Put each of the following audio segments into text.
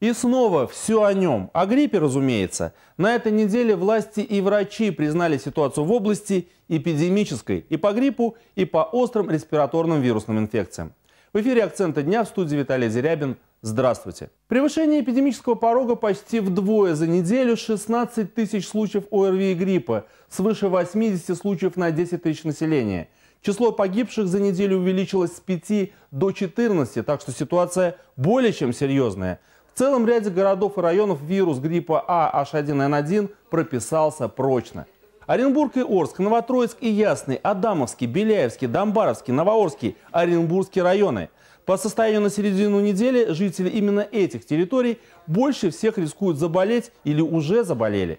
И снова все о нем. О гриппе, разумеется. На этой неделе власти и врачи признали ситуацию в области эпидемической и по гриппу, и по острым респираторным вирусным инфекциям. В эфире «Акценты дня» в студии Виталий Зерябин. Здравствуйте. Превышение эпидемического порога почти вдвое за неделю 16 тысяч случаев ОРВИ и гриппа, свыше 80 случаев на 10 тысяч населения. Число погибших за неделю увеличилось с 5 до 14, так что ситуация более чем серьезная. В целом ряде городов и районов вирус гриппа А H1N1 прописался прочно. Оренбург и Орск, Новотроицк и Ясный, Адамовский, Беляевский, Домбаровский, Новоорский, Оренбургские районы. По состоянию на середину недели жители именно этих территорий больше всех рискуют заболеть или уже заболели.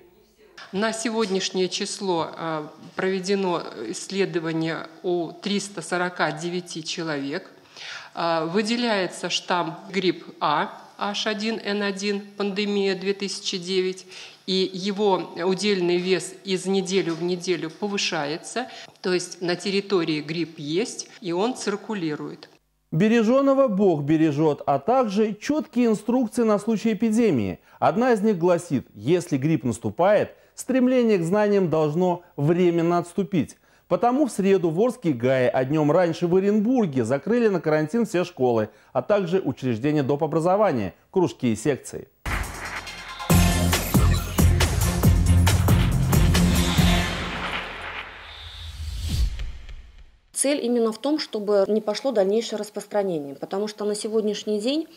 На сегодняшнее число э, проведено исследование у 349 человек. Э, выделяется штамм грипп А, H1N1, пандемия 2009, и его удельный вес из неделю в неделю повышается, то есть на территории грипп есть, и он циркулирует. Береженого Бог бережет, а также четкие инструкции на случай эпидемии. Одна из них гласит, если грипп наступает, стремление к знаниям должно временно отступить. Потому в среду в Орске Гае, а днем раньше в Оренбурге, закрыли на карантин все школы, а также учреждения доп. образования, кружки и секции. Цель именно в том, чтобы не пошло дальнейшее распространение, потому что на сегодняшний день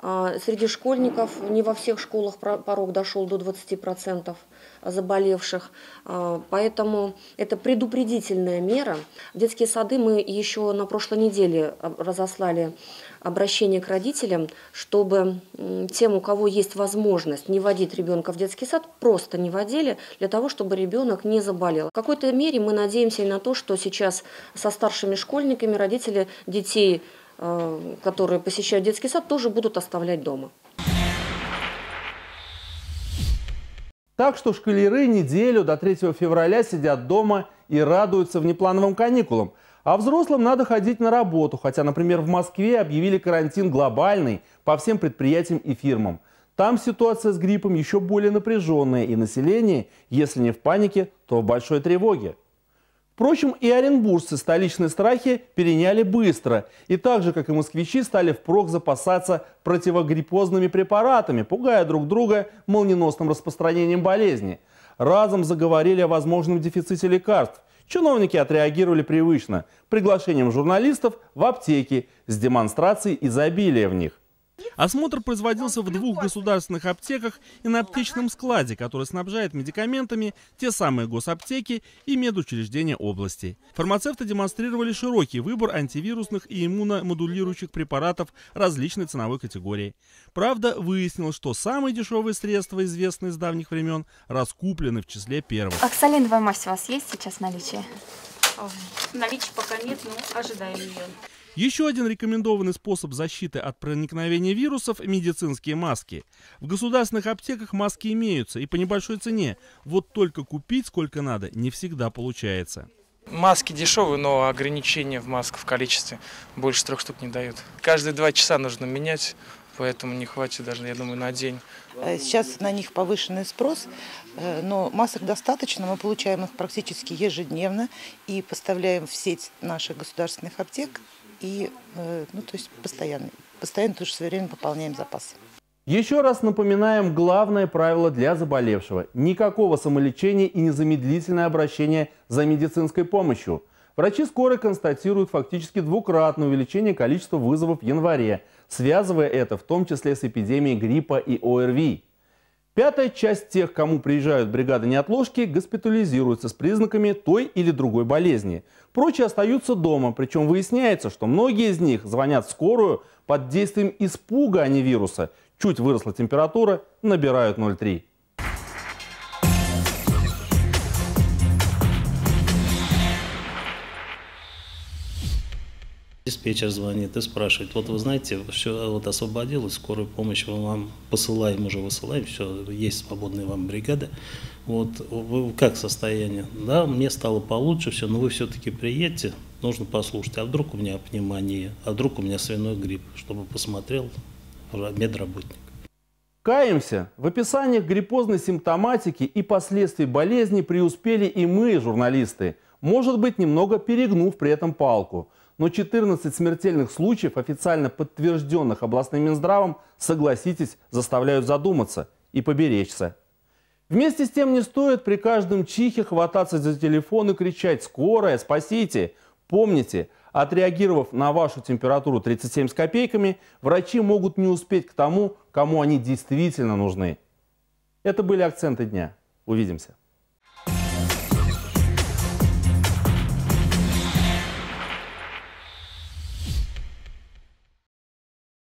а, среди школьников не во всех школах порог дошел до 20% заболевших. А, поэтому это предупредительная мера. В детские сады мы еще на прошлой неделе разослали обращение к родителям, чтобы тем, у кого есть возможность не водить ребенка в детский сад, просто не водили, для того, чтобы ребенок не заболел. В какой-то мере мы надеемся и на то, что сейчас со старшими школьниками родители детей, а, которые посещают детский сад, тоже будут оставлять дома. Так что шкалеры неделю до 3 февраля сидят дома и радуются внеплановым каникулам. А взрослым надо ходить на работу, хотя, например, в Москве объявили карантин глобальный по всем предприятиям и фирмам. Там ситуация с гриппом еще более напряженная, и население, если не в панике, то в большой тревоге. Впрочем, и оренбуржцы столичные страхи переняли быстро. И так же, как и москвичи, стали впрок запасаться противогриппозными препаратами, пугая друг друга молниеносным распространением болезни. Разом заговорили о возможном дефиците лекарств. Чиновники отреагировали привычно – приглашением журналистов в аптеки с демонстрацией изобилия в них. Осмотр производился в двух государственных аптеках и на аптечном складе, который снабжает медикаментами те самые госаптеки и медучреждения области. Фармацевты демонстрировали широкий выбор антивирусных и иммуномодулирующих препаратов различной ценовой категории. Правда, выяснилось, что самые дешевые средства, известные с давних времен, раскуплены в числе первых. Оксалиновая мазь у вас есть сейчас в наличии? Наличия пока нет, но ожидаем ее. Еще один рекомендованный способ защиты от проникновения вирусов – медицинские маски. В государственных аптеках маски имеются и по небольшой цене. Вот только купить сколько надо не всегда получается. Маски дешевые, но ограничения в масках в количестве больше трех штук не дают. Каждые два часа нужно менять, поэтому не хватит даже, я думаю, на день. Э, сейчас на них повышенный спрос, э, но масок достаточно. Мы получаем их практически ежедневно и поставляем в сеть наших государственных аптек и, э, ну, то есть постоянно, постоянно, потому все время пополняем запасы. Еще раз напоминаем главное правило для заболевшего. Никакого самолечения и незамедлительное обращение за медицинской помощью. Врачи скорой констатируют фактически двукратное увеличение количества вызовов в январе, связывая это в том числе с эпидемией гриппа и ОРВИ. Пятая часть тех, кому приезжают бригады неотложки, госпитализируются с признаками той или другой болезни. Прочие остаются дома, причем выясняется, что многие из них звонят в скорую под действием испуга, а не вируса. Чуть выросла температура, набирают 0,3. Диспетчер звонит и спрашивает, вот вы знаете, все, вот освободилось, скорую помощь мы вам посылаем, уже высылаем, все, есть свободные вам бригады. Вот вы как состояние? Да, мне стало получше все, но вы все-таки приедете, нужно послушать, а вдруг у меня пневмония, а вдруг у меня свиной грипп, чтобы посмотрел медработник. Каемся. В описании гриппозной симптоматики и последствий болезни преуспели и мы, журналисты, может быть, немного перегнув при этом палку – но 14 смертельных случаев, официально подтвержденных областным Минздравом, согласитесь, заставляют задуматься и поберечься. Вместе с тем не стоит при каждом чихе хвататься за телефон и кричать «Скорая! Спасите!». Помните, отреагировав на вашу температуру 37 с копейками, врачи могут не успеть к тому, кому они действительно нужны. Это были акценты дня. Увидимся.